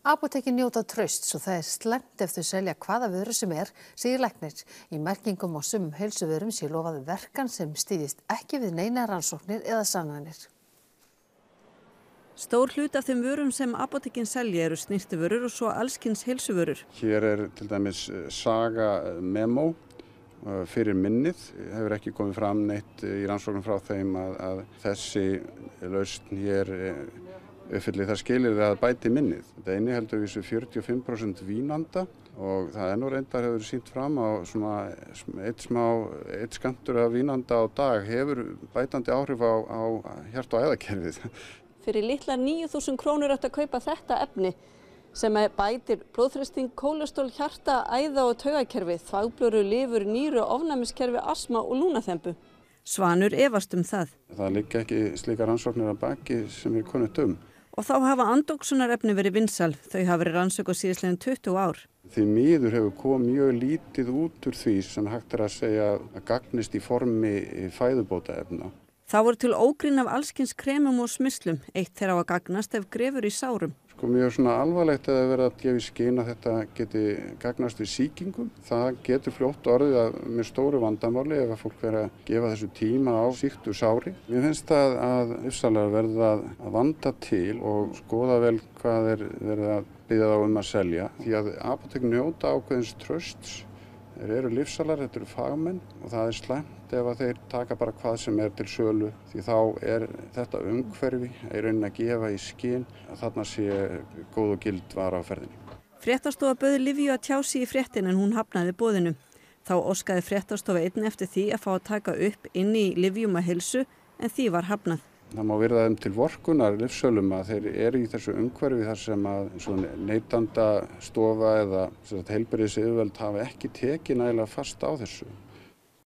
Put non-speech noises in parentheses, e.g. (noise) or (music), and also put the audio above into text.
Apotekin njóta tröst svo það er slemt eftir að selja hvaða vöru sem er, segir læknir. Í merkingum og sumum heilsuvörum sé lofaði verkan sem stýðist ekki við neina rannsóknir eða sanganir. Stór hlut af þeim vörum sem apotekinn selja eru snýrtivörur og svo allskynns heilsuvörur. Hér er til dæmis eh, saga eh, memo eh, fyrir minnið. Það hefur ekki komið fram neitt í rannsóknum frá þeim að, að þessi lausn hér uppfylli það skilir það að bæti minnið. Þetta eini heldur vísu 45% vínanda og það ennur endar hefur sínt fram á svona eitt smá, eitt skandur af vínanda á dag hefur bætandi áhrif á, á hjart- og æðakerfið. (laughs) Fyrir litla 9.000 krónur átt að kaupa þetta efni sem bætir blóðþresting, kólestól, hjarta, æða og taugakerfi, þábluru, lifur, nýru, ofnæmiskerfi, asma og lúnaþembu. Svanur efast um það. Það liggja ekki slíkar ansóknir að baki sem er konut um og þá hafa andóksunarefni verið vinsal. Þau hafa verið rannsöku síðislegin 20 ár. Því miður hefur komið mjög lítið út úr því sem hægt er að segja að gagnist í formi eh, fæðubótaefna. Það voru til ógrín af allskynns kremum og smyslum, eitt þegar á að gagnast ef grefur í sárum. Sko mjög svona alvarlegt að það verða að gefa í skyn að þetta geti gagnast við síkingum. Það getur fljótt orðið að með stóru vandamáli ef að fólk verða að gefa þessu tíma á síktu sári. Mér finnst það að uppsalar verða að vanda til og skoða vel hvað er verða að byggja þá um að selja. Því að apoteknjóta ákveðins trösts Þeir eru lífsalar, þetta eru fagmenn og það er slæmt ef að þeir taka bara hvað sem er til sölu því þá er þetta umhverfi er raunin að gefa í skinn að þarna sé góð og gild vara á ferðinni. Frettastofa bauði Livju að tjási í frettin en hún hafnaði bóðinu. Þá óskaði frettastofa einn eftir því að fá að taka upp inn í Livjum að hilsu en því var hafnað það má virða þeim til vorkunar livsölum að þeir eru í þessu umhverfi þar sem að neytandastofa eða heilbyrðis yfirvöld hafa ekki tekið nægilega fast á þessu.